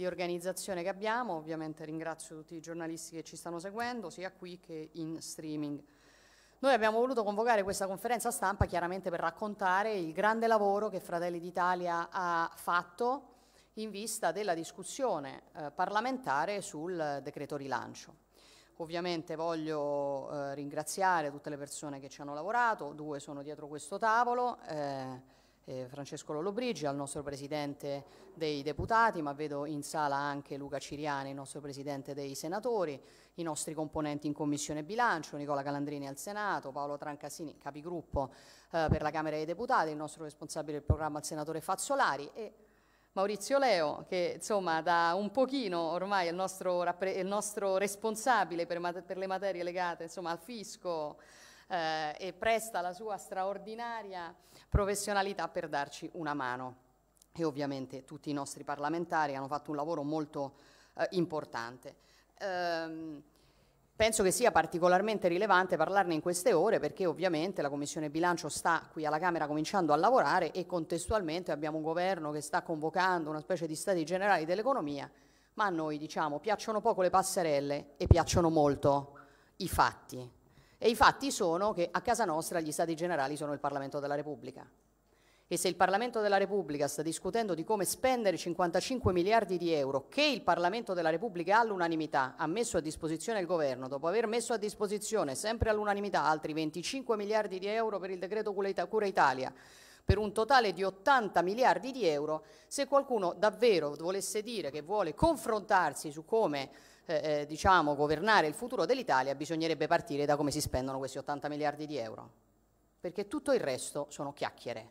di organizzazione che abbiamo, ovviamente ringrazio tutti i giornalisti che ci stanno seguendo sia qui che in streaming. Noi abbiamo voluto convocare questa conferenza stampa chiaramente per raccontare il grande lavoro che Fratelli d'Italia ha fatto in vista della discussione eh, parlamentare sul decreto rilancio. Ovviamente voglio eh, ringraziare tutte le persone che ci hanno lavorato, due sono dietro questo tavolo. Eh, eh, Francesco Lollobrigi, al nostro Presidente dei Deputati, ma vedo in sala anche Luca Ciriani, il nostro Presidente dei Senatori, i nostri componenti in Commissione Bilancio, Nicola Calandrini al Senato, Paolo Trancasini, capigruppo eh, per la Camera dei Deputati, il nostro responsabile del programma, il Senatore Fazzolari e Maurizio Leo, che insomma da un pochino ormai è il nostro, il nostro responsabile per, per, le materie legate insomma, al fisco, eh, e presta la sua straordinaria professionalità per darci una mano. E ovviamente tutti i nostri parlamentari hanno fatto un lavoro molto eh, importante. Ehm, penso che sia particolarmente rilevante parlarne in queste ore perché ovviamente la Commissione Bilancio sta qui alla Camera cominciando a lavorare e contestualmente abbiamo un governo che sta convocando una specie di stati generali dell'economia, ma a noi diciamo piacciono poco le passerelle e piacciono molto i fatti. E i fatti sono che a casa nostra gli Stati Generali sono il Parlamento della Repubblica. E se il Parlamento della Repubblica sta discutendo di come spendere 55 miliardi di euro che il Parlamento della Repubblica all'unanimità ha messo a disposizione il governo, dopo aver messo a disposizione sempre all'unanimità altri 25 miliardi di euro per il decreto Cura Italia, per un totale di 80 miliardi di euro, se qualcuno davvero volesse dire che vuole confrontarsi su come eh, eh, diciamo, governare il futuro dell'Italia bisognerebbe partire da come si spendono questi 80 miliardi di euro, perché tutto il resto sono chiacchiere.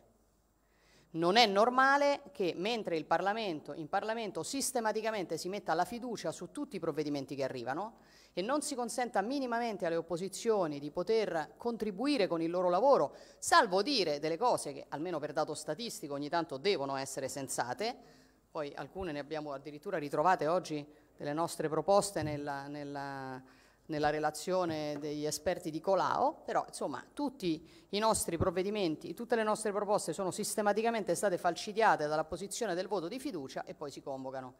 Non è normale che mentre il Parlamento, in Parlamento sistematicamente si metta la fiducia su tutti i provvedimenti che arrivano e non si consenta minimamente alle opposizioni di poter contribuire con il loro lavoro, salvo dire delle cose che almeno per dato statistico ogni tanto devono essere sensate, poi alcune ne abbiamo addirittura ritrovate oggi delle nostre proposte nella, nella, nella relazione degli esperti di Colau, però insomma tutti i nostri provvedimenti, tutte le nostre proposte sono sistematicamente state falcidiate dalla posizione del voto di fiducia e poi si convocano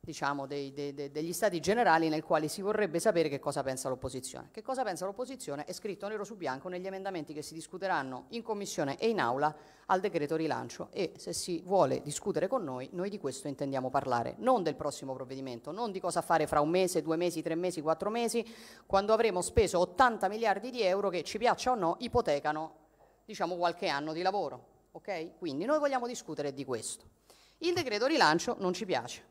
diciamo, dei, dei, degli stati generali nel quale si vorrebbe sapere che cosa pensa l'opposizione. Che cosa pensa l'opposizione è scritto nero su bianco negli emendamenti che si discuteranno in commissione e in aula al decreto rilancio e se si vuole discutere con noi, noi di questo intendiamo parlare, non del prossimo provvedimento, non di cosa fare fra un mese, due mesi, tre mesi, quattro mesi, quando avremo speso 80 miliardi di euro che ci piaccia o no ipotecano diciamo, qualche anno di lavoro. Okay? Quindi noi vogliamo discutere di questo. Il decreto rilancio non ci piace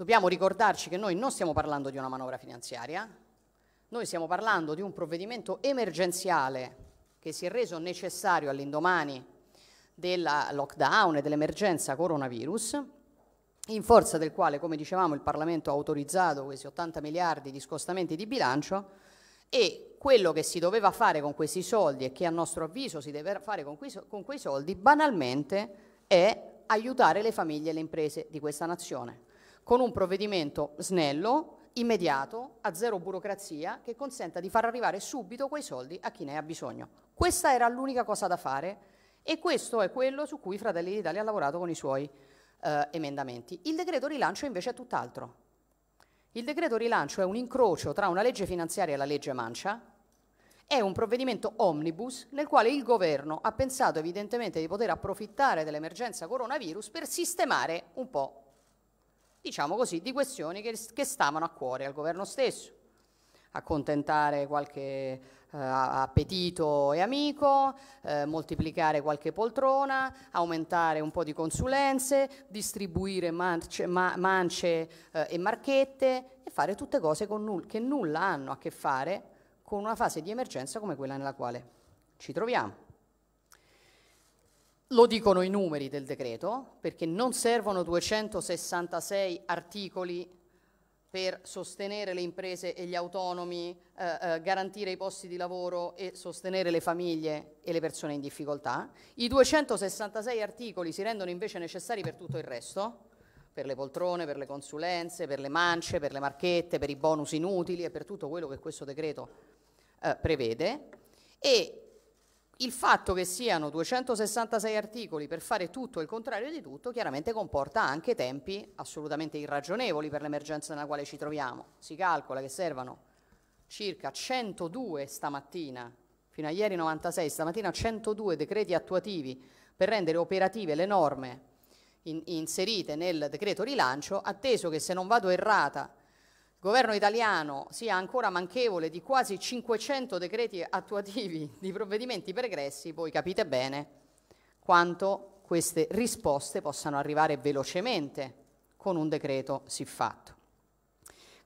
dobbiamo ricordarci che noi non stiamo parlando di una manovra finanziaria, noi stiamo parlando di un provvedimento emergenziale che si è reso necessario all'indomani del lockdown e dell'emergenza coronavirus, in forza del quale, come dicevamo, il Parlamento ha autorizzato questi 80 miliardi di scostamenti di bilancio e quello che si doveva fare con questi soldi e che a nostro avviso si deve fare con quei, con quei soldi banalmente è aiutare le famiglie e le imprese di questa nazione con un provvedimento snello, immediato, a zero burocrazia, che consenta di far arrivare subito quei soldi a chi ne ha bisogno. Questa era l'unica cosa da fare e questo è quello su cui Fratelli d'Italia ha lavorato con i suoi eh, emendamenti. Il decreto rilancio invece è tutt'altro. Il decreto rilancio è un incrocio tra una legge finanziaria e la legge mancia, è un provvedimento omnibus nel quale il governo ha pensato evidentemente di poter approfittare dell'emergenza coronavirus per sistemare un po' diciamo così, di questioni che, che stavano a cuore al governo stesso accontentare qualche eh, appetito e amico, eh, moltiplicare qualche poltrona, aumentare un po' di consulenze, distribuire mance, ma, mance eh, e marchette e fare tutte cose null che nulla hanno a che fare con una fase di emergenza come quella nella quale ci troviamo. Lo dicono i numeri del decreto, perché non servono 266 articoli per sostenere le imprese e gli autonomi, eh, eh, garantire i posti di lavoro e sostenere le famiglie e le persone in difficoltà. I 266 articoli si rendono invece necessari per tutto il resto, per le poltrone, per le consulenze, per le mance, per le marchette, per i bonus inutili e per tutto quello che questo decreto eh, prevede. E il fatto che siano 266 articoli per fare tutto il contrario di tutto chiaramente comporta anche tempi assolutamente irragionevoli per l'emergenza nella quale ci troviamo. Si calcola che servano circa 102 stamattina, fino a ieri 96, stamattina 102 decreti attuativi per rendere operative le norme in, inserite nel decreto rilancio, atteso che se non vado errata il governo italiano sia ancora manchevole di quasi 500 decreti attuativi di provvedimenti pregressi, voi capite bene quanto queste risposte possano arrivare velocemente con un decreto siffatto.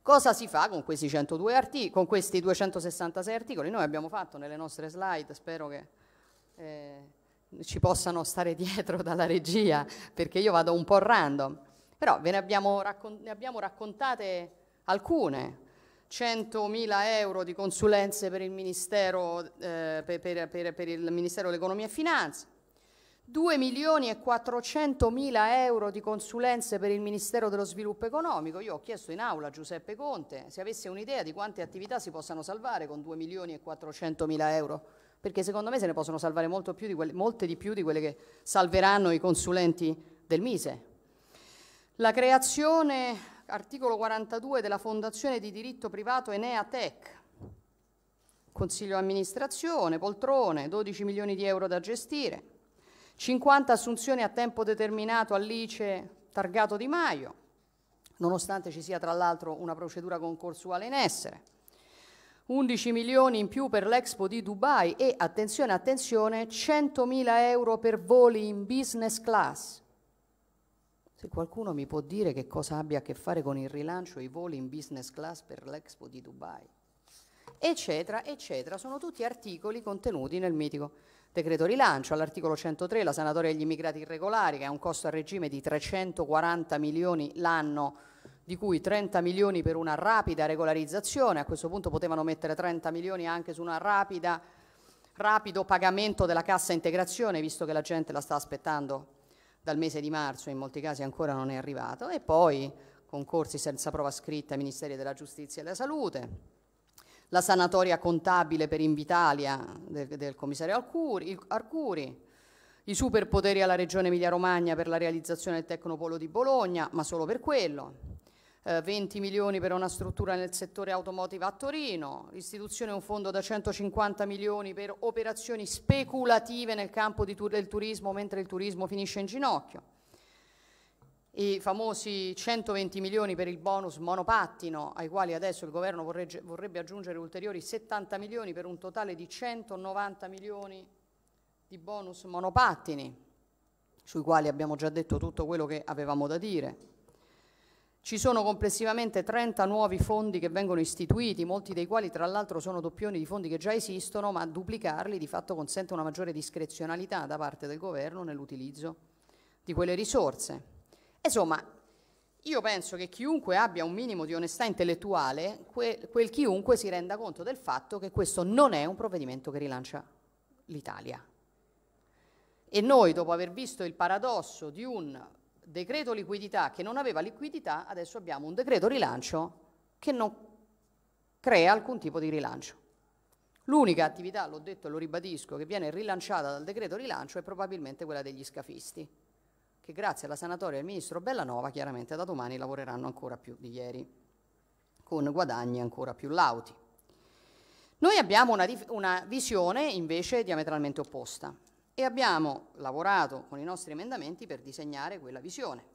Cosa si fa con questi, articoli, con questi 266 articoli? Noi abbiamo fatto nelle nostre slide, spero che eh, ci possano stare dietro dalla regia, perché io vado un po' random, però ne abbiamo, raccon- ne abbiamo raccontate alcune, 100.000 euro di consulenze per il Ministero, eh, per, per, per, il Ministero dell'Economia e Finanza, 2 milioni e 400 mila euro di consulenze per il Ministero dello Sviluppo Economico. Io ho chiesto in aula a Giuseppe Conte se avesse un'idea di quante attività si possano salvare con 2 milioni e 400 mila euro, perché secondo me se ne possono salvare di quelle, molte di più di quelle che salveranno i consulenti del Mise. La creazione articolo 42 della Fondazione di diritto privato Enea Tech. Consiglio amministrazione, poltrone, 12 milioni di euro da gestire, 50 assunzioni a tempo determinato all'ICE targato Di Maio, nonostante ci sia tra l'altro una procedura concorsuale in essere. 11 milioni in più per l'Expo di Dubai e, attenzione, attenzione, 100 mila euro per voli in business class. Qualcuno mi può dire che cosa abbia a che fare con il rilancio i voli in business class per l'Expo di Dubai? Eccetera, eccetera. Sono tutti articoli contenuti nel mitico decreto rilancio. All'articolo 103 la sanatoria degli immigrati irregolari che ha un costo a regime di 340 milioni l'anno di cui 30 milioni per una rapida regolarizzazione, a questo punto potevano mettere 30 milioni anche su un rapido pagamento della cassa integrazione, visto che la gente la sta aspettando dal mese di marzo, in molti casi ancora non è arrivato, e poi concorsi senza prova scritta ai Ministeri della Giustizia e della Salute, la sanatoria contabile per Invitalia del, del commissario Arcuri, Arcuri, i superpoteri alla Regione Emilia-Romagna per la realizzazione del Tecnopolo di Bologna, ma solo per quello, 20 eh, milioni per una struttura nel settore automotive a Torino, l'istituzione di un fondo da 150 milioni per operazioni speculative nel campo tur del turismo mentre il turismo finisce in ginocchio, i famosi 120 milioni per il bonus monopattino ai quali adesso il governo vorrebbe, vorrebbe aggiungere ulteriori 70 milioni per un totale di 190 milioni di bonus monopattini sui quali abbiamo già detto tutto quello che avevamo da dire. Ci sono complessivamente 30 nuovi fondi che vengono istituiti, molti dei quali tra l'altro sono doppioni di fondi che già esistono, ma duplicarli di fatto consente una maggiore discrezionalità da parte del governo nell'utilizzo di quelle risorse. Insomma, io penso che chiunque abbia un minimo di onestà intellettuale, quel, quel chiunque si renda conto del fatto che questo non è un provvedimento che rilancia l'Italia. E noi, dopo aver visto il paradosso di un decreto liquidità che non aveva liquidità, adesso abbiamo un decreto rilancio che non crea alcun tipo di rilancio. L'unica attività, l'ho detto e lo ribadisco, che viene rilanciata dal decreto rilancio è probabilmente quella degli scafisti, che grazie alla sanatoria del ministro Bellanova chiaramente da domani lavoreranno ancora più di ieri, con guadagni ancora più lauti. Noi abbiamo una, una visione invece diametralmente opposta e abbiamo lavorato con i nostri emendamenti per disegnare quella visione.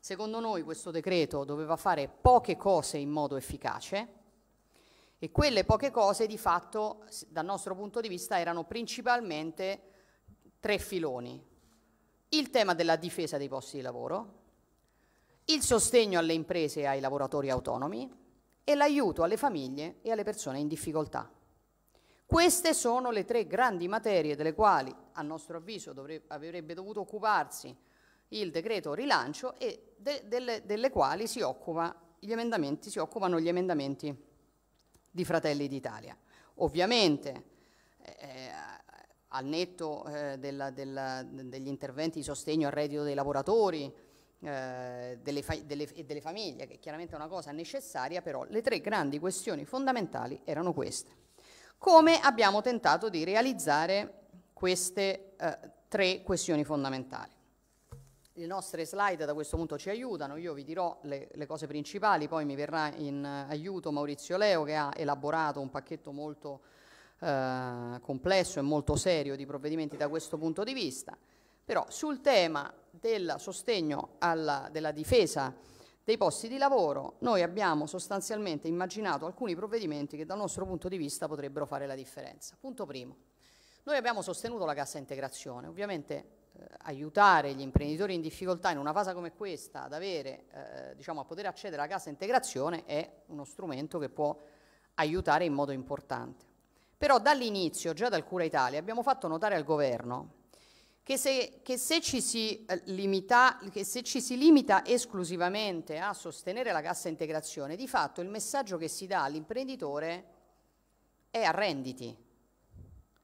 Secondo noi questo decreto doveva fare poche cose in modo efficace e quelle poche cose di fatto dal nostro punto di vista erano principalmente tre filoni. Il tema della difesa dei posti di lavoro, il sostegno alle imprese e ai lavoratori autonomi e l'aiuto alle famiglie e alle persone in difficoltà. Queste sono le tre grandi materie delle quali, a nostro avviso, dovrebbe, avrebbe dovuto occuparsi il decreto rilancio e de, delle, delle, quali si, occupa si occupano gli emendamenti di Fratelli d'Italia. Ovviamente, eh, eh, al netto eh, della, della, degli interventi di sostegno al reddito dei lavoratori, eh, delle, delle, e delle famiglie, che chiaramente è una cosa necessaria, però le tre grandi questioni fondamentali erano queste come abbiamo tentato di realizzare queste eh, tre questioni fondamentali. Le nostre slide da questo punto ci aiutano, io vi dirò le, le cose principali, poi mi verrà in aiuto Maurizio Leo che ha elaborato un pacchetto molto eh, complesso e molto serio di provvedimenti da questo punto di vista. Però sul tema del sostegno alla, della difesa dei posti di lavoro, noi abbiamo sostanzialmente immaginato alcuni provvedimenti che dal nostro punto di vista potrebbero fare la differenza. Punto primo, noi abbiamo sostenuto la cassa integrazione, ovviamente eh, aiutare gli imprenditori in difficoltà in una fase come questa ad avere, eh, diciamo a poter accedere alla cassa integrazione è uno strumento che può aiutare in modo importante. Però dall'inizio, già dal Cura Italia, abbiamo fatto notare al governo che se, che, se si, eh, limita, che se, ci si limita esclusivamente a sostenere la cassa integrazione, di fatto il messaggio che si dà all'imprenditore è arrenditi.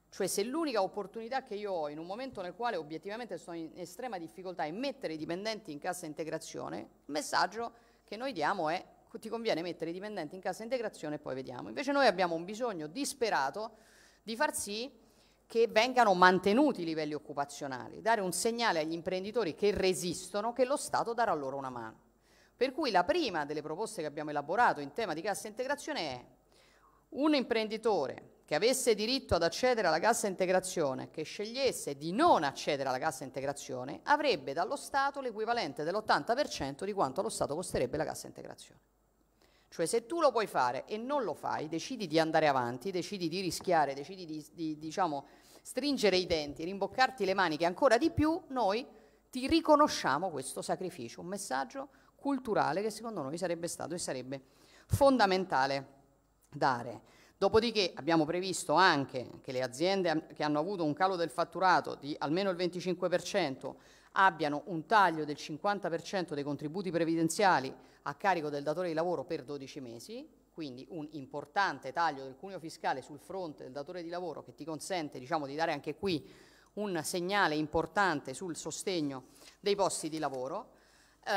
Cioè se l'unica opportunità che io ho in un momento nel quale obiettivamente sono in estrema difficoltà è mettere i dipendenti in cassa integrazione, il messaggio che noi diamo è ti conviene mettere i dipendenti in cassa integrazione e poi vediamo. Invece noi abbiamo un bisogno disperato di far sì che vengano mantenuti i livelli occupazionali, dare un segnale agli imprenditori che resistono che lo Stato darà loro una mano. Per cui la prima delle proposte che abbiamo elaborato in tema di cassa integrazione è un imprenditore che avesse diritto ad accedere alla cassa integrazione, che scegliesse di non accedere alla cassa integrazione, avrebbe dallo Stato l'equivalente dell'80% di quanto allo Stato costerebbe la cassa integrazione. Cioè se tu lo puoi fare e non lo fai, decidi di andare avanti, decidi di rischiare, decidi di, di diciamo, stringere i denti, rimboccarti le maniche ancora di più, noi ti riconosciamo questo sacrificio, un messaggio culturale che secondo noi sarebbe stato e sarebbe fondamentale dare. Dopodiché abbiamo previsto anche che le aziende che hanno avuto un calo del fatturato di almeno il 25% abbiano un taglio del 50% dei contributi previdenziali a carico del datore di lavoro per 12 mesi, quindi un importante taglio del cuneo fiscale sul fronte del datore di lavoro che ti consente diciamo, di dare anche qui un segnale importante sul sostegno dei posti di lavoro. Eh,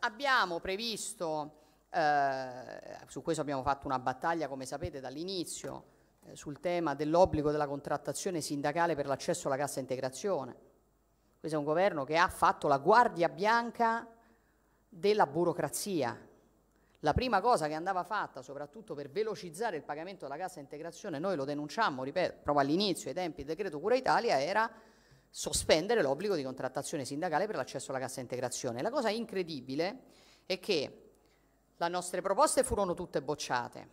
abbiamo previsto, eh, su questo abbiamo fatto una battaglia come sapete dall'inizio, eh, sul tema dell'obbligo della contrattazione sindacale per l'accesso alla cassa integrazione questo è un governo che ha fatto la guardia bianca della burocrazia. La prima cosa che andava fatta, soprattutto per velocizzare il pagamento della cassa integrazione, noi lo denunciammo, ripeto, proprio all'inizio ai tempi del decreto Cura Italia, era sospendere l'obbligo di contrattazione sindacale per l'accesso alla cassa integrazione. La cosa incredibile è che le nostre proposte furono tutte bocciate.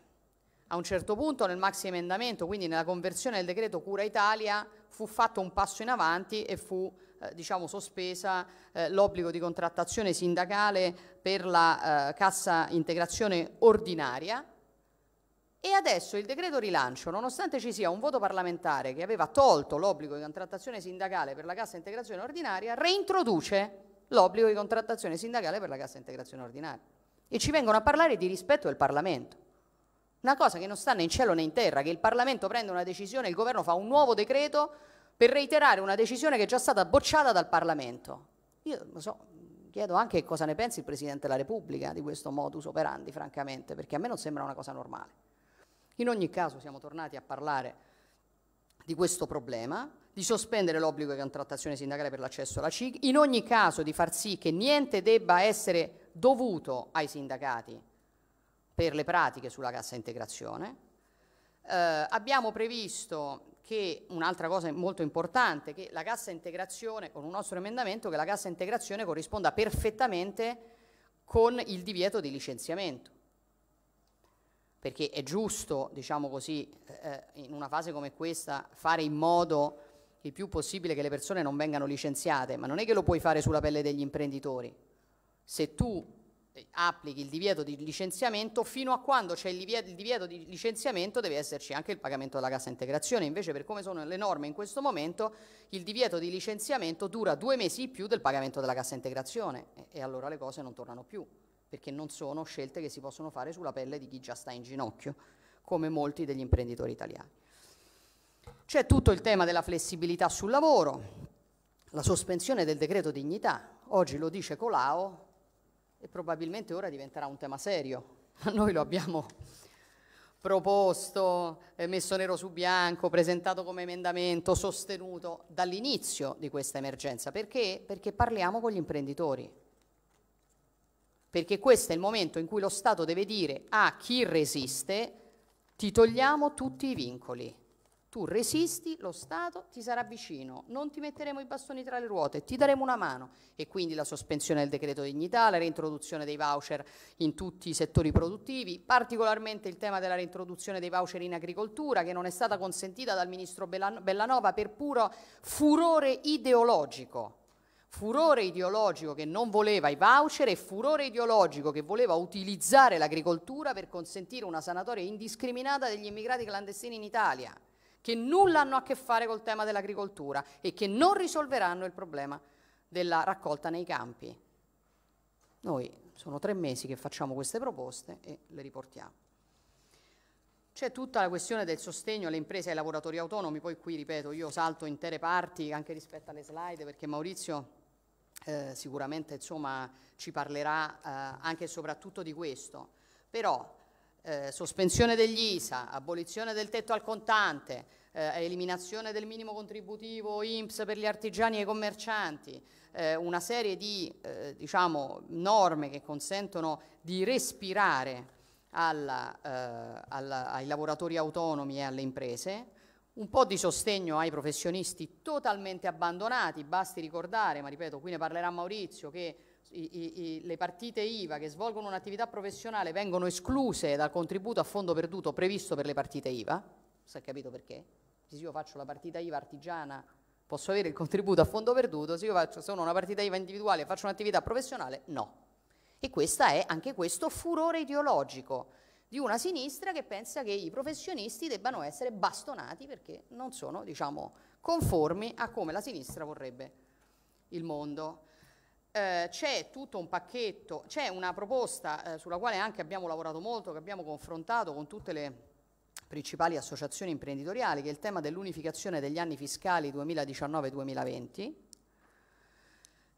A un certo punto nel maxi emendamento, quindi nella conversione del decreto Cura Italia, fu fatto un passo in avanti e fu eh, diciamo sospesa eh, l'obbligo di contrattazione sindacale per la eh, cassa integrazione ordinaria e adesso il decreto rilancio, nonostante ci sia un voto parlamentare che aveva tolto l'obbligo di contrattazione sindacale per la cassa integrazione ordinaria, reintroduce l'obbligo di contrattazione sindacale per la cassa integrazione ordinaria. E ci vengono a parlare di rispetto del Parlamento. Una cosa che non sta né in cielo né in terra, che il Parlamento prende una decisione, il governo fa un nuovo decreto per reiterare una decisione che è già stata bocciata dal Parlamento. Io lo so, chiedo anche cosa ne pensi il Presidente della Repubblica di questo modus operandi, francamente, perché a me non sembra una cosa normale. In ogni caso siamo tornati a parlare di questo problema, di sospendere l'obbligo di contrattazione sindacale per l'accesso alla CIG, in ogni caso di far sì che niente debba essere dovuto ai sindacati per le pratiche sulla cassa integrazione, eh, abbiamo previsto che un'altra cosa molto importante, che la cassa integrazione, con un nostro emendamento, che la cassa integrazione corrisponda perfettamente con il divieto di licenziamento. Perché è giusto, diciamo così, eh, eh in una fase come questa fare in modo il più possibile che le persone non vengano licenziate, ma non è che lo puoi fare sulla pelle degli imprenditori. Se tu eh, applichi il divieto di licenziamento, fino a quando c'è il divieto, il divieto, di licenziamento deve esserci anche il pagamento della cassa integrazione, invece per come sono le norme in questo momento il divieto di licenziamento dura due mesi più del pagamento della cassa integrazione e, e allora le cose non tornano più, perché non sono scelte che si possono fare sulla pelle di chi già sta in ginocchio, come molti degli imprenditori italiani. C'è tutto il tema della flessibilità sul lavoro, la sospensione del decreto dignità, oggi lo dice Colau, e probabilmente ora diventerà un tema serio. Ma noi lo abbiamo proposto, messo nero su bianco, presentato come emendamento, sostenuto dall'inizio di questa emergenza. Perché? Perché parliamo con gli imprenditori. Perché questo è il momento in cui lo Stato deve dire a chi resiste ti togliamo tutti i vincoli tu resisti, lo Stato ti sarà vicino, non ti metteremo i bastoni tra le ruote, ti daremo una mano e quindi la sospensione del decreto dignità, la reintroduzione dei voucher in tutti i settori produttivi, particolarmente il tema della reintroduzione dei voucher in agricoltura che non è stata consentita dal ministro Bellanova per puro furore ideologico furore ideologico che non voleva i voucher e furore ideologico che voleva utilizzare l'agricoltura per consentire una sanatoria indiscriminata degli immigrati clandestini in Italia che nulla hanno a che fare col tema dell'agricoltura e che non risolveranno il problema della raccolta nei campi. Noi sono tre mesi che facciamo queste proposte e le riportiamo. C'è tutta la questione del sostegno alle imprese e ai lavoratori autonomi, poi qui ripeto io salto intere parti anche rispetto alle slide perché Maurizio eh, sicuramente insomma, ci parlerà eh, anche e soprattutto di questo, però eh, sospensione degli ISA, abolizione del tetto al contante, eh, eliminazione del minimo contributivo INPS per gli artigiani e i commercianti, eh, una serie di eh, diciamo, norme che consentono di respirare alla, eh, alla, ai lavoratori autonomi e alle imprese, un po' di sostegno ai professionisti totalmente abbandonati, basti ricordare, ma ripeto, qui ne parlerà Maurizio, che i, i, le partite IVA che svolgono un'attività professionale vengono escluse dal contributo a fondo perduto previsto per le partite IVA, si è capito perché? Se io faccio la partita IVA artigiana posso avere il contributo a fondo perduto, se io faccio, sono una partita IVA individuale e faccio un'attività professionale, no. E questo è anche questo furore ideologico di una sinistra che pensa che i professionisti debbano essere bastonati perché non sono, diciamo, conformi a come la sinistra vorrebbe il mondo. Eh, c'è tutto un pacchetto, c'è una proposta eh, sulla quale anche abbiamo lavorato molto, che abbiamo confrontato con tutte le principali associazioni imprenditoriali, che è il tema dell'unificazione degli anni fiscali 2019-2020,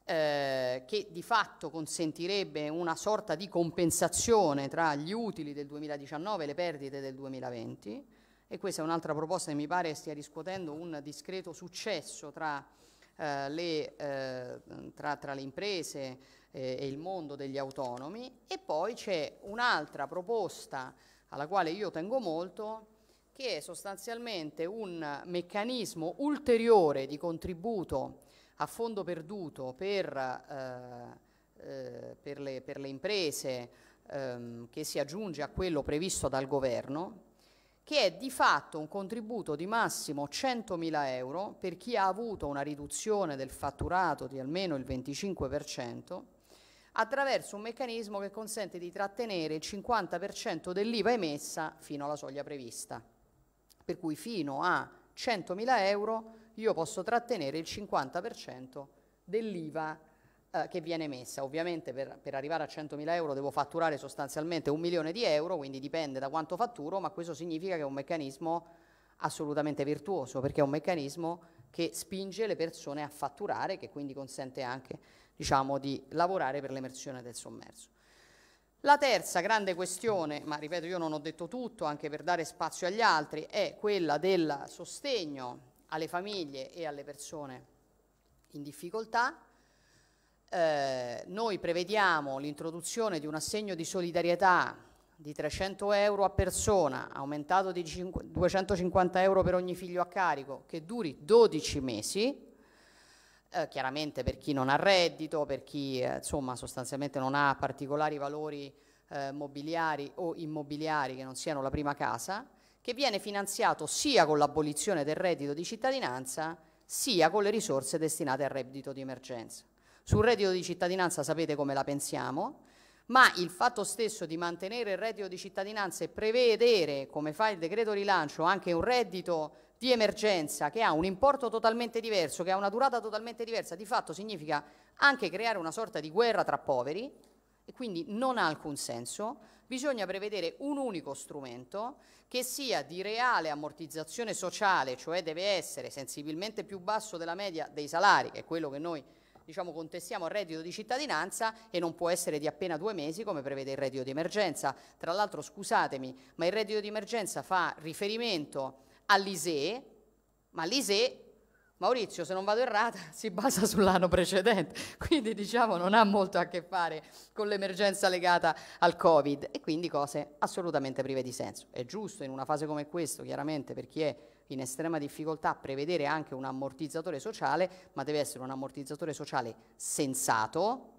eh, che di fatto consentirebbe una sorta di compensazione tra gli utili del 2019 e le perdite del 2020 e questa è un'altra proposta che mi pare stia riscuotendo un discreto successo tra eh, le, eh, tra, tra, le imprese eh, e il mondo degli autonomi e poi c'è un'altra proposta alla quale io tengo molto che è sostanzialmente un meccanismo ulteriore di contributo a fondo perduto per, eh, eh, per, le, per le, imprese ehm, che si aggiunge a quello previsto dal governo che è di fatto un contributo di massimo 100.000 euro per chi ha avuto una riduzione del fatturato di almeno il 25% attraverso un meccanismo che consente di trattenere il 50% dell'IVA emessa fino alla soglia prevista. Per cui fino a 100.000 euro io posso trattenere il 50% dell'IVA emessa eh, che viene messa. Ovviamente per, per arrivare a 100.000 euro devo fatturare sostanzialmente un milione di euro, quindi dipende da quanto fatturo, ma questo significa che è un meccanismo assolutamente virtuoso, perché è un meccanismo che spinge le persone a fatturare, che quindi consente anche diciamo, di lavorare per l'emersione del sommerso. La terza grande questione, ma ripeto io non ho detto tutto, anche per dare spazio agli altri, è quella del sostegno alle famiglie e alle persone in difficoltà eh, noi prevediamo l'introduzione di un assegno di solidarietà di 300 euro a persona, aumentato di 250 euro per ogni figlio a carico, che duri 12 mesi, eh, chiaramente per chi non ha reddito, per chi eh, insomma sostanzialmente non ha particolari valori eh, mobiliari o immobiliari che non siano la prima casa, che viene finanziato sia con l'abolizione del reddito di cittadinanza sia con le risorse destinate al reddito di emergenza. Sul reddito di cittadinanza sapete come la pensiamo, ma il fatto stesso di mantenere il reddito di cittadinanza e prevedere, come fa il decreto rilancio, anche un reddito di emergenza che ha un importo totalmente diverso, che ha una durata totalmente diversa, di fatto significa anche creare una sorta di guerra tra poveri e quindi non ha alcun senso. Bisogna prevedere un unico strumento che sia di reale ammortizzazione sociale, cioè deve essere sensibilmente più basso della media dei salari, che è quello che noi diciamo, contestiamo il reddito di cittadinanza e non può essere di appena due mesi come prevede il reddito di emergenza. Tra l'altro scusatemi, ma il reddito di emergenza fa riferimento all'ISE, ma l'ISE Maurizio, se non vado errata, si basa sull'anno precedente, quindi diciamo non ha molto a che fare con l'emergenza legata al Covid e quindi cose assolutamente prive di senso. È giusto in una fase come questa, chiaramente, per chi è in estrema difficoltà prevedere anche un ammortizzatore sociale, ma deve essere un ammortizzatore sociale sensato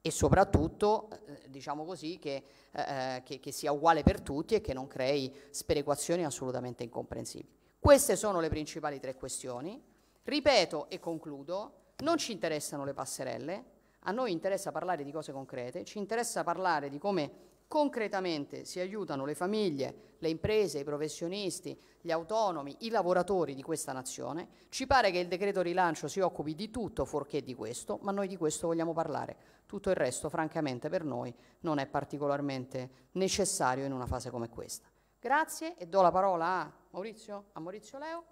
e soprattutto, eh, diciamo così, che, eh, eh, che, che sia uguale per tutti e che non crei sperequazioni assolutamente incomprensibili. Queste sono le principali tre questioni. Ripeto e concludo, non ci interessano le passerelle, a noi interessa parlare di cose concrete, ci interessa parlare di come Concretamente si aiutano le famiglie, le imprese, i professionisti, gli autonomi, i lavoratori di questa nazione. Ci pare che il decreto rilancio si occupi di tutto fuorché di questo, ma noi di questo vogliamo parlare. Tutto il resto, francamente, per noi non è particolarmente necessario in una fase come questa. Grazie e do la parola a Maurizio, a Maurizio Leo.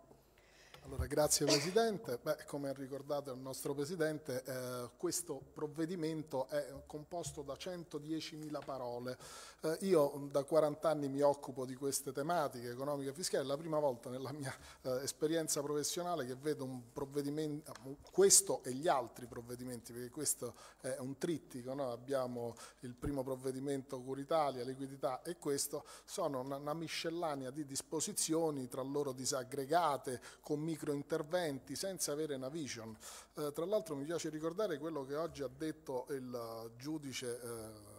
Allora, grazie Presidente. Beh, come ha ricordato il nostro Presidente, eh, questo provvedimento è composto da 110.000 parole. Eh, io mm, da 40 anni mi occupo di queste tematiche economiche e fiscali, è la prima volta nella mia eh, esperienza professionale che vedo un provvedimento, mm, questo e gli altri provvedimenti, perché questo è un trittico, no? abbiamo il primo provvedimento Curitalia, liquidità e questo, sono una, una miscellanea di disposizioni tra loro disaggregate, con micro microinterventi senza avere una vision. Eh, tra l'altro mi piace ricordare quello che oggi ha detto il giudice eh,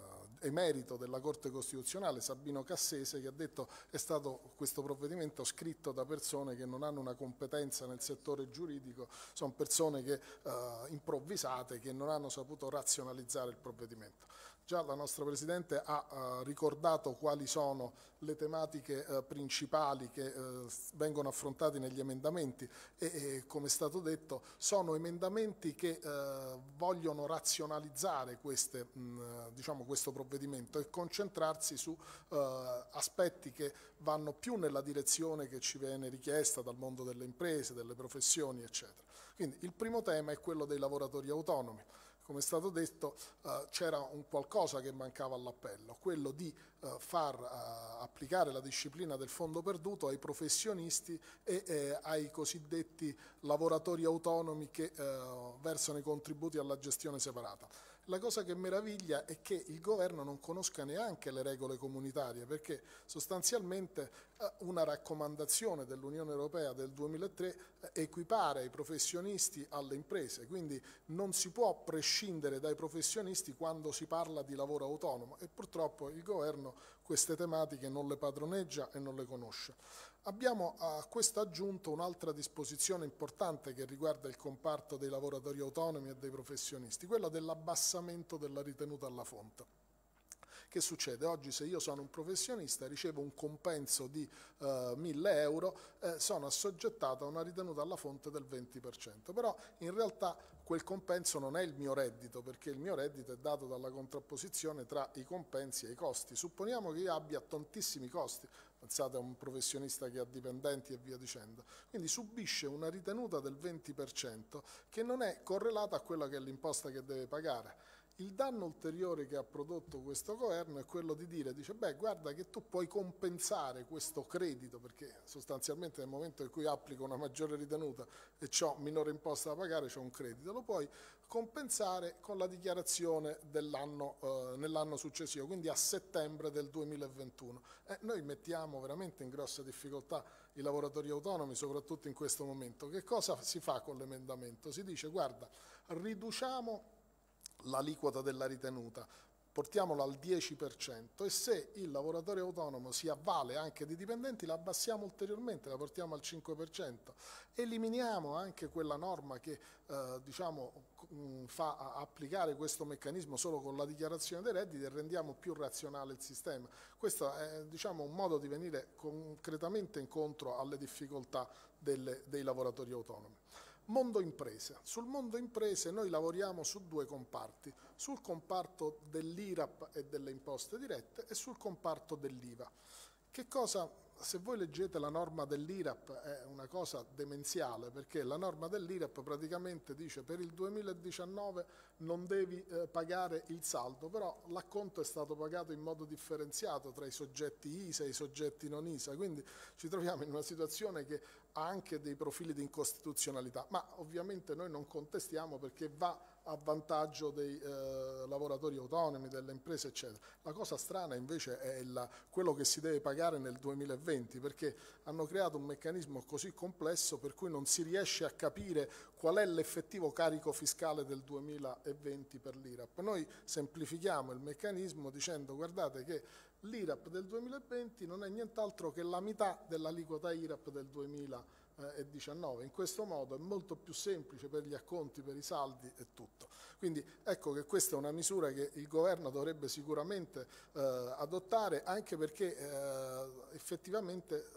emerito della Corte Costituzionale, Sabino Cassese, che ha detto che è stato questo provvedimento scritto da persone che non hanno una competenza nel settore giuridico, sono persone che, eh, improvvisate che non hanno saputo razionalizzare il provvedimento. Già la nostra Presidente ha eh, ricordato quali sono le tematiche eh, principali che eh, vengono affrontate negli emendamenti e, e, come è stato detto sono emendamenti che eh, vogliono razionalizzare queste, mh, mm, diciamo, questo provvedimento e concentrarsi su eh, aspetti che vanno più nella direzione che ci viene richiesta dal mondo delle imprese, delle professioni eccetera. Quindi il primo tema è quello dei lavoratori autonomi come è stato detto, eh, c'era un qualcosa che mancava all'appello, quello di eh, far eh, applicare la disciplina del fondo perduto ai professionisti e eh, ai cosiddetti lavoratori autonomi che eh, versano i contributi alla gestione separata. La cosa che meraviglia è che il governo non conosca neanche le regole comunitarie, perché sostanzialmente eh, una raccomandazione dell'Unione Europea del 2003 eh, equipara i professionisti alle imprese, quindi non si può prescindere dai professionisti quando si parla di lavoro autonomo e purtroppo il governo queste tematiche non le padroneggia e non le conosce. Abbiamo a questo aggiunto un'altra disposizione importante che riguarda il comparto dei lavoratori autonomi e dei professionisti, quella dell'abbassamento della ritenuta alla fonte. Che succede? Oggi se io sono un professionista ricevo un compenso di eh, 1000 euro, eh, sono assoggettato a una ritenuta alla fonte del 20%. Però in realtà quel compenso non è il mio reddito, perché il mio reddito è dato dalla contrapposizione tra i compensi e i costi. Supponiamo che io abbia tantissimi costi, pensate a un professionista che ha dipendenti e via dicendo, quindi subisce una ritenuta del 20% che non è correlata a quella che è l'imposta che deve pagare. Il danno ulteriore che ha prodotto questo governo è quello di dire, dice, beh guarda che tu puoi compensare questo credito, perché sostanzialmente nel momento in cui applico una maggiore ritenuta e ho minore imposta da pagare, c'è un credito, lo puoi compensare con la dichiarazione eh, nell'anno successivo, quindi a settembre del 2021. Eh, noi mettiamo veramente in grossa difficoltà i lavoratori autonomi, soprattutto in questo momento. Che cosa si fa con l'emendamento? Si dice, guarda, riduciamo l'aliquota della ritenuta, portiamola al 10% e se il lavoratore autonomo si avvale anche di dipendenti la abbassiamo ulteriormente, la portiamo al 5%. Eliminiamo anche quella norma che eh, diciamo, mm, fa applicare questo meccanismo solo con la dichiarazione dei redditi e rendiamo più razionale il sistema. Questo è diciamo, un modo di venire concretamente incontro alle difficoltà delle, dei lavoratori autonomi. Mondo imprese. Sul mondo imprese noi lavoriamo su due comparti, sul comparto dell'IRAP e delle imposte dirette e sul comparto dell'IVA. Che cosa se voi leggete la norma dell'IRAP è una cosa demenziale perché la norma dell'IRAP praticamente dice per il 2019 non devi eh, pagare il saldo, però l'acconto è stato pagato in modo differenziato tra i soggetti ISA e i soggetti non ISA, quindi ci troviamo in una situazione che ha anche dei profili di incostituzionalità, ma ovviamente noi non contestiamo perché va a vantaggio dei eh, lavoratori autonomi, delle imprese, eccetera. La cosa strana invece è la, quello che si deve pagare nel 2020, perché hanno creato un meccanismo così complesso per cui non si riesce a capire qual è l'effettivo carico fiscale del 2020 per l'IRAP. Noi semplifichiamo il meccanismo dicendo guardate che l'IRAP del 2020 non è nient'altro che la metà dell'aliquota IRAP del 2020 e 19. In questo modo è molto più semplice per gli acconti, per i saldi e tutto. Quindi ecco che questa è una misura che il governo dovrebbe sicuramente eh, adottare anche perché eh, effettivamente eh,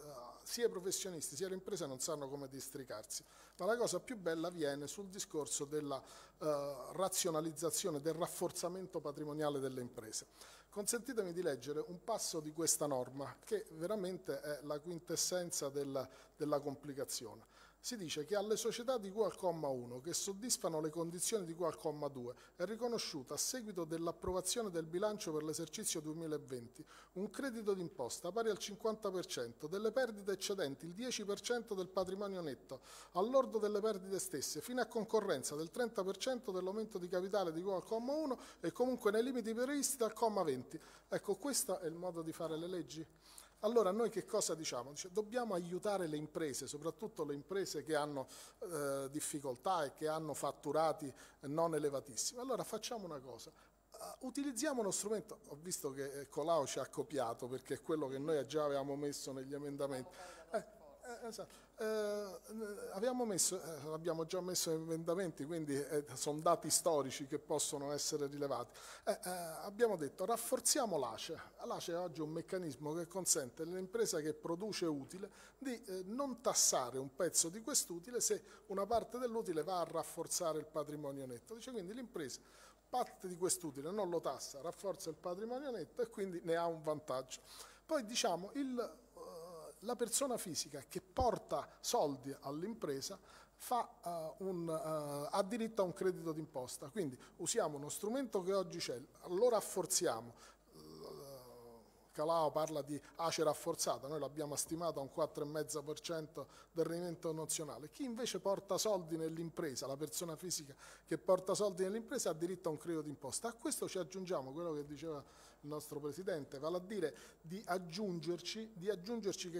sia i professionisti sia le imprese non sanno come districarsi. Ma la cosa più bella viene sul discorso della eh, razionalizzazione, del rafforzamento patrimoniale delle imprese consentitemi di leggere un passo di questa norma che veramente è la quintessenza della, della complicazione si dice che alle società di cui al comma 1, che soddisfano le condizioni di cui al comma 2, è riconosciuto a seguito dell'approvazione del bilancio per l'esercizio 2020 un credito d'imposta pari al 50% delle perdite eccedenti il 10% del patrimonio netto, all'ordo delle perdite stesse, fino a concorrenza del 30% dell'aumento di capitale di cui al comma 1 e comunque nei limiti previsti dal comma 20. Ecco, questo è il modo di fare le leggi? Allora noi che cosa diciamo? Dice, dobbiamo aiutare le imprese, soprattutto le imprese che hanno eh, difficoltà e che hanno fatturati non elevatissimi. Allora facciamo una cosa, eh, utilizziamo uno strumento, ho visto che eh, Colau ci ha copiato perché è quello che noi già avevamo messo negli emendamenti. Eh, esatto. eh, messo, eh, abbiamo già messo emendamenti, quindi eh, sono dati storici che possono essere rilevati. Eh, eh, abbiamo detto rafforziamo l'ACE. L'ACE è oggi un meccanismo che consente all'impresa che produce utile di eh, non tassare un pezzo di quest'utile se una parte dell'utile va a rafforzare il patrimonio netto. Dice quindi l'impresa parte di quest'utile non lo tassa, rafforza il patrimonio netto e quindi ne ha un vantaggio. Poi diciamo il la persona fisica che porta soldi all'impresa fa, uh, un, uh, eh, ha diritto a un credito d'imposta. Quindi usiamo uno strumento che oggi c'è, lo rafforziamo, Calao parla di ace rafforzata, noi l'abbiamo stimato a un 4,5% del rendimento nazionale. Chi invece porta soldi nell'impresa, la persona fisica che porta soldi nell'impresa ha diritto a un credito d'imposta. A questo ci aggiungiamo quello che diceva il nostro Presidente, vale a dire di aggiungerci, di aggiungerci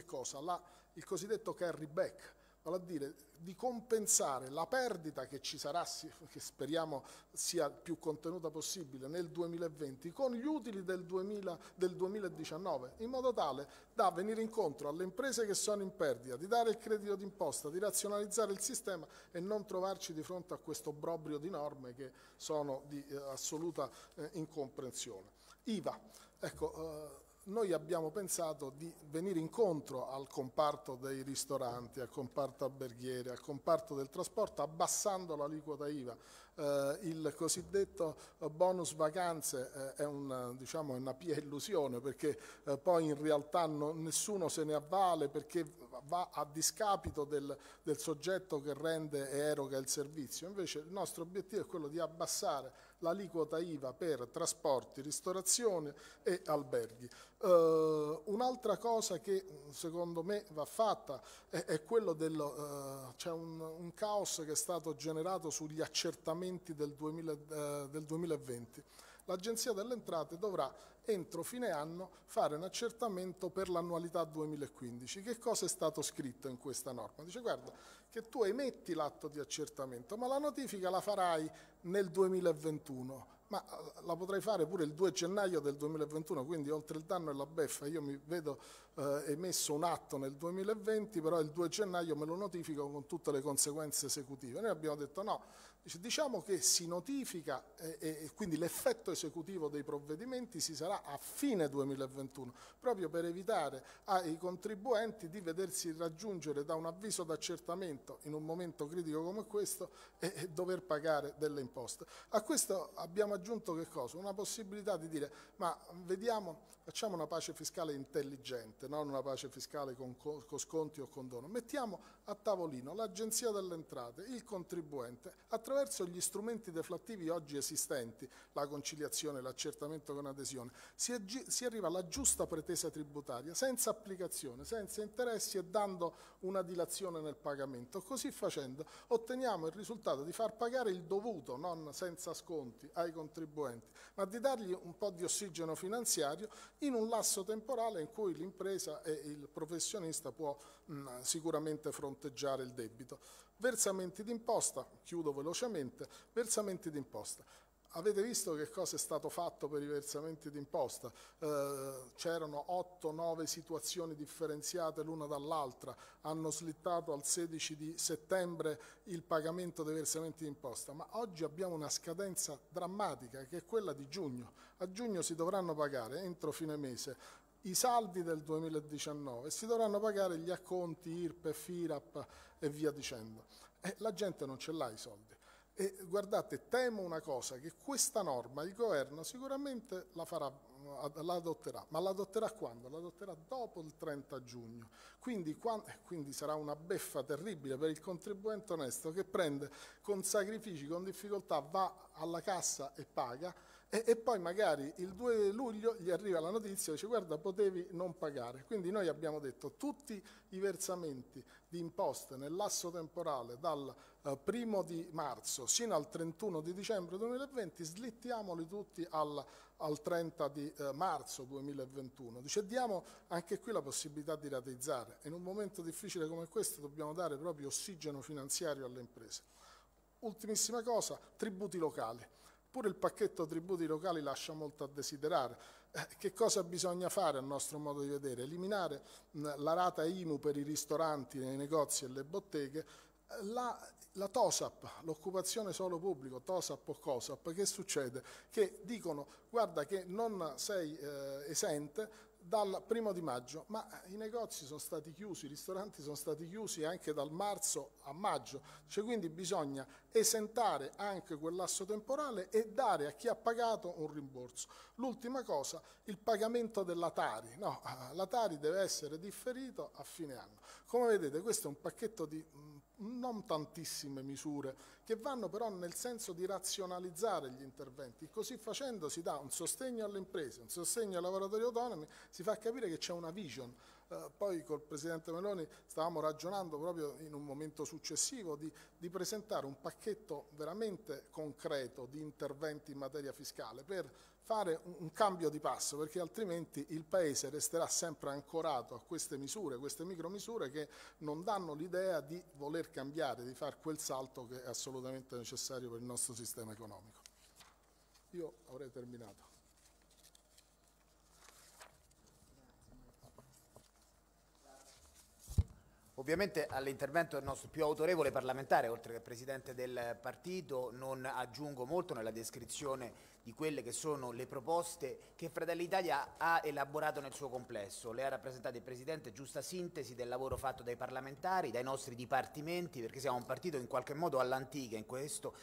La, il cosiddetto carry back, vale a dire di compensare la perdita che ci sarà, che speriamo sia più contenuta possibile nel 2020, con gli utili del, 2000, del 2019, in modo tale da venire incontro alle imprese che sono in perdita, di dare il credito d'imposta, di razionalizzare il sistema e non trovarci di fronte a questo brobrio di norme che sono di eh, assoluta eh, incomprensione. IVA, ecco, eh, noi abbiamo pensato di venire incontro al comparto dei ristoranti, al comparto alberghieri, al comparto del trasporto, abbassando l'aliquota IVA. Eh, il cosiddetto eh, bonus vacanze eh, è una, eh, diciamo, una pia illusione perché eh, poi in realtà no, nessuno se ne avvale perché va a discapito del, del soggetto che rende e eroga il servizio. Invece il nostro obiettivo è quello di abbassare l'aliquota IVA per trasporti, ristorazione e alberghi. Eh, un'altra cosa che secondo me va fatta è, è quello del... Eh, c'è un, un, caos che è stato generato sugli accertamenti del, 2000, eh, del 2020 l'Agenzia delle Entrate dovrà entro fine anno fare un accertamento per l'annualità 2015. Che cosa è stato scritto in questa norma? Dice guarda che tu emetti l'atto di accertamento ma la notifica la farai nel 2021 ma eh, la potrei fare pure il 2 gennaio del 2021, quindi oltre il danno e la beffa, io mi vedo eh, emesso un atto nel 2020, però il 2 gennaio me lo notifico con tutte le conseguenze esecutive. Noi abbiamo detto no, diciamo che si notifica eh, e quindi l'effetto esecutivo dei provvedimenti si sarà a fine 2021, proprio per evitare ai contribuenti di vedersi raggiungere da un avviso d'accertamento in un momento critico come questo e, e dover pagare delle imposte. A questo abbiamo aggiunto che cosa? Una possibilità di dire ma vediamo, facciamo una pace fiscale intelligente, non una pace fiscale con, con sconti o condono. Mettiamo a tavolino l'Agenzia delle Entrate, il contribuente, attraverso attraverso gli strumenti deflattivi oggi esistenti, la conciliazione, l'accertamento con adesione, si, si, arriva alla giusta pretesa tributaria senza applicazione, senza interessi e dando una dilazione nel pagamento. Così facendo otteniamo il risultato di far pagare il dovuto, non senza sconti, ai contribuenti, ma di dargli un po' di ossigeno finanziario in un lasso temporale in cui l'impresa e il professionista può mh, sicuramente fronteggiare il debito. Versamenti d'imposta, chiudo velocemente, versamenti d'imposta. Avete visto che cosa è stato fatto per i versamenti d'imposta? Eh, c'erano 8-9 situazioni differenziate l'una dall'altra, hanno slittato al 16 di settembre il pagamento dei versamenti d'imposta, ma oggi abbiamo una scadenza drammatica che è quella di giugno. A giugno si dovranno pagare entro fine mese i saldi del 2019 e si dovranno pagare gli acconti IRP, FIRAP e via dicendo. E la gente non ce l'ha i soldi. E guardate, temo una cosa, che questa norma il governo sicuramente la, farà, la adotterà, ma la adotterà quando? La adotterà dopo il 30 giugno, quindi, quando, eh, quindi sarà una beffa terribile per il contribuente onesto che prende con sacrifici, con difficoltà, va alla cassa e paga, e, e, poi magari il 2 luglio gli arriva la notizia, e dice guarda potevi non pagare. Quindi noi abbiamo detto tutti i versamenti di imposte nell'asso temporale dal eh, primo di marzo sino al 31 di dicembre 2020 slittiamoli tutti al, al 30 di eh, marzo 2021. Dice diamo anche qui la possibilità di rateizzare. In un momento difficile come questo dobbiamo dare proprio ossigeno finanziario alle imprese. Ultimissima cosa, tributi locali. Pure il pacchetto tributi locali lascia molto a desiderare. Eh, che cosa bisogna fare a nostro modo di vedere? Eliminare la rata IMU per i ristoranti, i negozi e le botteghe, eh, la, la, TOSAP, l'occupazione solo pubblico, TOSAP o COSAP, che succede? Che dicono guarda che non sei eh, esente dal primo di maggio, ma i negozi sono stati chiusi, i ristoranti sono stati chiusi anche dal marzo a maggio, cioè quindi bisogna esentare anche quel lasso temporale e dare a chi ha pagato un rimborso. L'ultima cosa, il pagamento della Tari, no, la Tari deve essere differito a fine anno. Come vedete questo è un pacchetto di non tantissime misure, che vanno però nel senso di razionalizzare gli interventi. Così facendo si dà un sostegno alle imprese, un sostegno ai lavoratori autonomi, si fa capire che c'è una vision, eh, poi col Presidente Meloni stavamo ragionando proprio in un momento successivo di, di presentare un pacchetto veramente concreto di interventi in materia fiscale per fare un, cambio di passo perché altrimenti il Paese resterà sempre ancorato a queste misure, queste micromisure che non danno l'idea di voler cambiare, di fare quel salto che è assolutamente necessario per il nostro sistema economico. Io avrei terminato. Ovviamente all'intervento del nostro più autorevole parlamentare, oltre che presidente del partito, non aggiungo molto nella descrizione di quelle che sono le proposte che Fratelli Italia ha elaborato nel suo complesso. Le ha rappresentate il presidente giusta sintesi del lavoro fatto dai parlamentari, dai nostri dipartimenti, perché siamo un partito in qualche modo all'antica in questo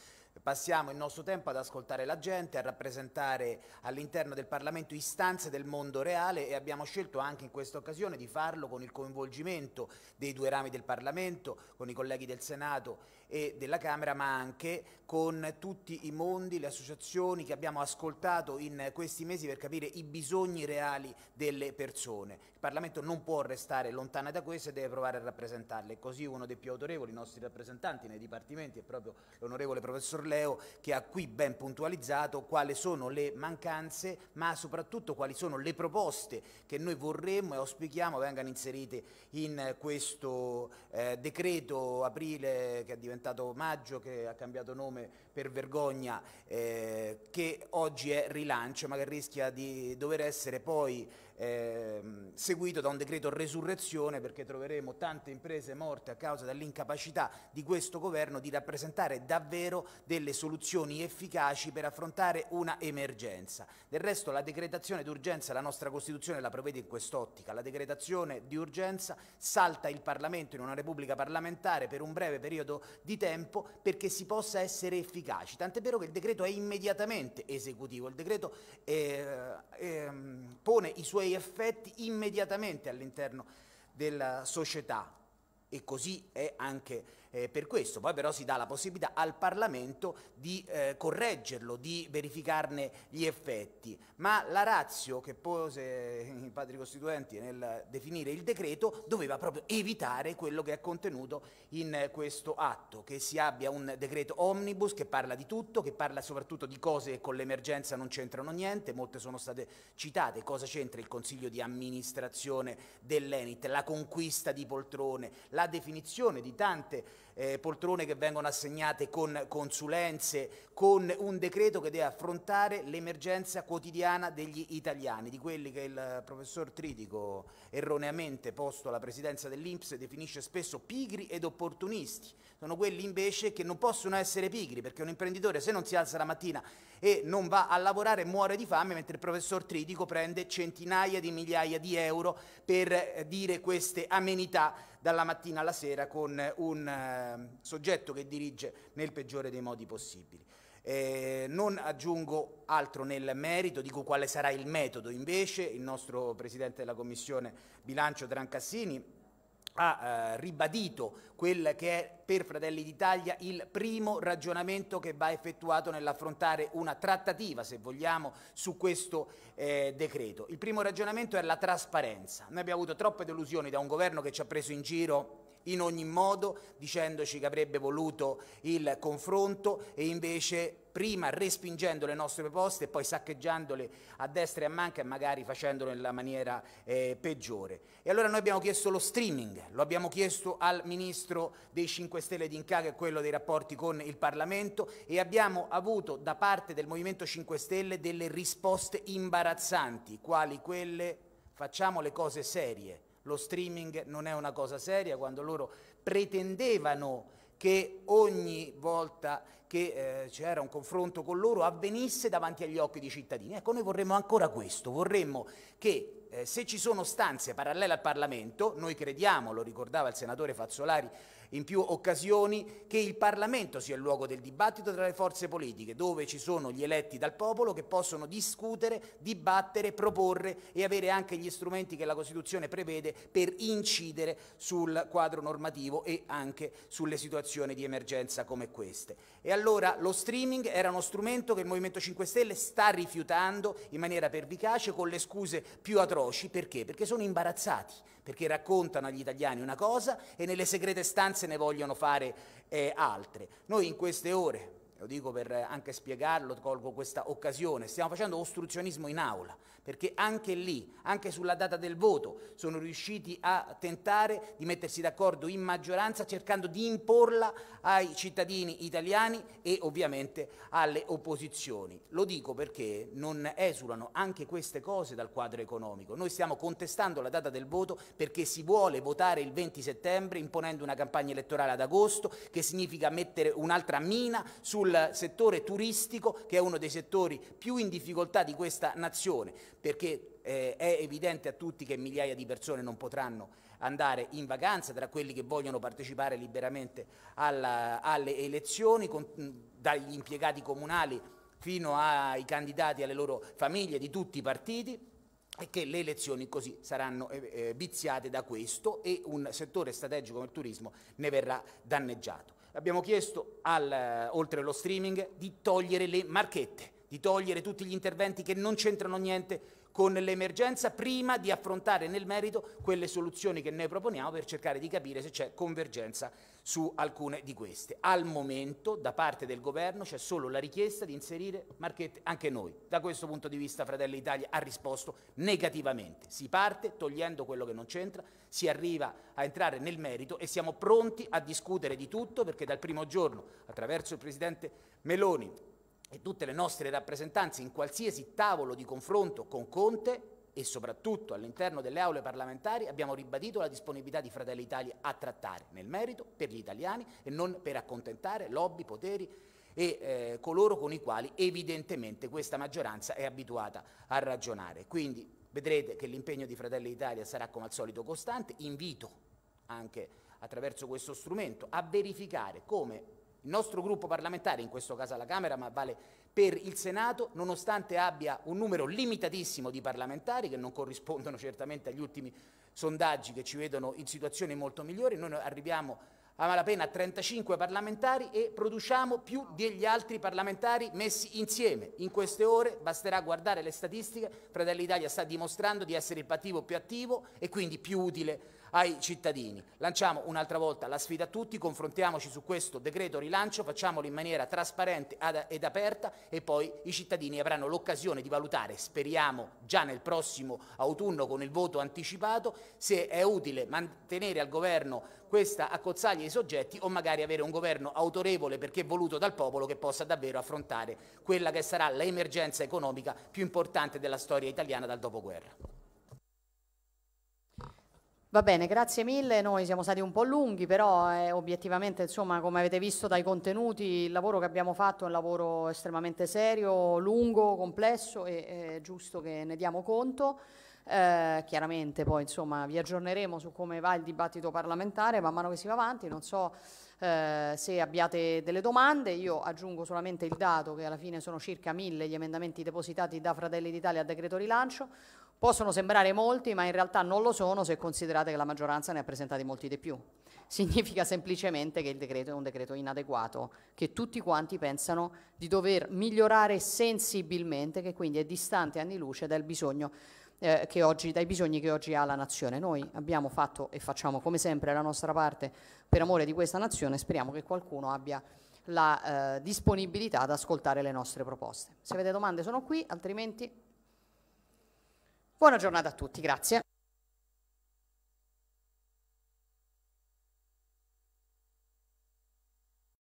Passiamo il nostro tempo ad ascoltare la gente, a rappresentare all'interno del Parlamento istanze del mondo reale e abbiamo scelto anche in questa occasione di farlo con il coinvolgimento dei due rami del Parlamento, con i colleghi del Senato e della Camera, ma anche con tutti i mondi, le associazioni che abbiamo ascoltato in questi mesi per capire i bisogni reali delle persone. Il Parlamento non può restare lontana da queste e deve provare a rappresentarle. Così uno dei più autorevoli nostri rappresentanti nei dipartimenti è proprio l'onorevole professor Leo che ha qui ben puntualizzato quali sono le mancanze ma soprattutto quali sono le proposte che noi vorremmo e auspichiamo vengano inserite in questo eh, decreto aprile che è diventato maggio, che ha cambiato nome per vergogna eh, che oggi è rilancio ma che rischia di dover essere poi eh, seguito da un decreto resurrezione perché troveremo tante imprese morte a causa dell'incapacità di questo governo di rappresentare davvero delle soluzioni efficaci per affrontare una emergenza. Del resto la decretazione d'urgenza la nostra Costituzione la prevede in quest'ottica, la decretazione di urgenza salta il Parlamento in una Repubblica parlamentare per un breve periodo di tempo perché si possa essere efficaci efficaci, tant'è vero che il decreto è immediatamente esecutivo, il decreto eh, eh, pone i suoi effetti immediatamente all'interno della società e così è anche eh, per questo. Poi però si dà la possibilità al Parlamento di eh, correggerlo, di verificarne gli effetti. Ma la razio che pose eh, i padri costituenti nel definire il decreto doveva proprio evitare quello che è contenuto in questo atto, che si abbia un decreto omnibus che parla di tutto, che parla soprattutto di cose che con l'emergenza non c'entrano niente, molte sono state citate, cosa c'entra il Consiglio di amministrazione dell'Enit, la conquista di poltrone, la definizione di tante eh, poltrone che vengono assegnate con consulenze, con un decreto che deve affrontare l'emergenza quotidiana degli italiani, di quelli che il professor Tritico, erroneamente posto alla presidenza dell'Inps, definisce spesso pigri ed opportunisti. Sono quelli invece che non possono essere pigri, perché un imprenditore se non si alza la mattina e non va a lavorare muore di fame, mentre il professor Tritico prende centinaia di migliaia di euro per eh, dire queste amenità dalla mattina alla sera con eh, un ehm, soggetto che dirige nel peggiore dei modi possibili. Eh, non aggiungo altro nel merito, dico quale sarà il metodo invece, il nostro Presidente della Commissione Bilancio Trancassini ha eh, ribadito quel che è per Fratelli d'Italia il primo ragionamento che va effettuato nell'affrontare una trattativa, se vogliamo, su questo eh, decreto. Il primo ragionamento è la trasparenza. Noi abbiamo avuto troppe delusioni da un governo che ci ha preso in giro in ogni modo dicendoci che avrebbe voluto il confronto e invece prima respingendo le nostre proposte e poi saccheggiandole a destra e a manca e magari facendolo nella maniera eh, peggiore. E allora noi abbiamo chiesto lo streaming, lo abbiamo chiesto al Ministro dei 5 Stelle di Inca, che è quello dei rapporti con il Parlamento, e abbiamo avuto da parte del Movimento 5 Stelle delle risposte imbarazzanti, quali quelle facciamo le cose serie lo streaming non è una cosa seria, quando loro pretendevano che ogni volta che eh, c'era un confronto con loro avvenisse davanti agli occhi dei cittadini. Ecco, noi vorremmo ancora questo, vorremmo che eh, se ci sono stanze parallele al Parlamento, noi crediamo, lo ricordava il senatore Fazzolari, in più occasioni che il Parlamento sia il luogo del dibattito tra le forze politiche, dove ci sono gli eletti dal popolo che possono discutere, dibattere, proporre e avere anche gli strumenti che la Costituzione prevede per incidere sul quadro normativo e anche sulle situazioni di emergenza come queste. E allora lo streaming era uno strumento che il Movimento 5 Stelle sta rifiutando in maniera pervicace con le scuse più atroci. Perché? Perché sono imbarazzati perché raccontano agli italiani una cosa e nelle segrete stanze ne vogliono fare eh, altre. Noi in queste ore, lo dico per anche spiegarlo, colgo questa occasione, stiamo facendo ostruzionismo in aula, perché anche lì, anche sulla data del voto, sono riusciti a tentare di mettersi d'accordo in maggioranza cercando di imporla ai cittadini italiani e ovviamente alle opposizioni. Lo dico perché non esulano anche queste cose dal quadro economico. Noi stiamo contestando la data del voto perché si vuole votare il 20 settembre imponendo una campagna elettorale ad agosto che significa mettere un'altra mina sul settore turistico che è uno dei settori più in difficoltà di questa nazione perché eh, è evidente a tutti che migliaia di persone non potranno andare in vacanza, tra quelli che vogliono partecipare liberamente alla, alle elezioni, con, dagli impiegati comunali fino ai candidati e alle loro famiglie di tutti i partiti e che le elezioni così saranno eh, eh viziate da questo e un settore strategico come il turismo ne verrà danneggiato. Abbiamo chiesto al, eh, oltre allo streaming di togliere le marchette di togliere tutti gli interventi che non c'entrano niente con l'emergenza prima di affrontare nel merito quelle soluzioni che noi proponiamo per cercare di capire se c'è convergenza su alcune di queste. Al momento da parte del governo c'è solo la richiesta di inserire marchette anche noi. Da questo punto di vista Fratelli Italia ha risposto negativamente. Si parte togliendo quello che non c'entra, si arriva a entrare nel merito e siamo pronti a discutere di tutto perché dal primo giorno attraverso il Presidente Meloni e tutte le nostre rappresentanze in qualsiasi tavolo di confronto con Conte e soprattutto all'interno delle aule parlamentari abbiamo ribadito la disponibilità di Fratelli Italia a trattare nel merito per gli italiani e non per accontentare lobby, poteri e eh, coloro con i quali evidentemente questa maggioranza è abituata a ragionare. Quindi vedrete che l'impegno di Fratelli Italia sarà come al solito costante. Invito anche attraverso questo strumento a verificare come il nostro gruppo parlamentare, in questo caso la Camera, ma vale per il Senato, nonostante abbia un numero limitatissimo di parlamentari che non corrispondono certamente agli ultimi sondaggi che ci vedono in situazioni molto migliori, noi arriviamo a malapena a 35 parlamentari e produciamo più degli altri parlamentari messi insieme. In queste ore basterà guardare le statistiche, Fratelli Italia sta dimostrando di essere il partito più attivo e quindi più utile ai cittadini. Lanciamo un'altra volta la sfida a tutti, confrontiamoci su questo decreto rilancio, facciamolo in maniera trasparente ed aperta e poi i cittadini avranno l'occasione di valutare, speriamo già nel prossimo autunno con il voto anticipato, se è utile mantenere al governo questa accozzaglia di soggetti o magari avere un governo autorevole perché voluto dal popolo che possa davvero affrontare quella che sarà l'emergenza economica più importante della storia italiana dal dopoguerra. Va bene, grazie mille, noi siamo stati un po' lunghi, però eh, obiettivamente, insomma, come avete visto dai contenuti, il lavoro che abbiamo fatto è un lavoro estremamente serio, lungo, complesso e è eh, giusto che ne diamo conto. Eh, chiaramente poi insomma vi aggiorneremo su come va il dibattito parlamentare man mano che si va avanti, non so eh, se abbiate delle domande, io aggiungo solamente il dato che alla fine sono circa mille gli emendamenti depositati da Fratelli d'Italia a decreto rilancio, Possono sembrare molti, ma in realtà non lo sono se considerate che la maggioranza ne ha presentati molti di più. Significa semplicemente che il decreto è un decreto inadeguato, che tutti quanti pensano di dover migliorare sensibilmente, che quindi è distante anni luce dal bisogno eh, oggi, dai bisogni che oggi ha la nazione. Noi abbiamo fatto e facciamo come sempre la nostra parte per amore di questa nazione, speriamo che qualcuno abbia la eh, disponibilità ad ascoltare le nostre proposte. Se avete domande sono qui, altrimenti Buona giornata a tutti, grazie.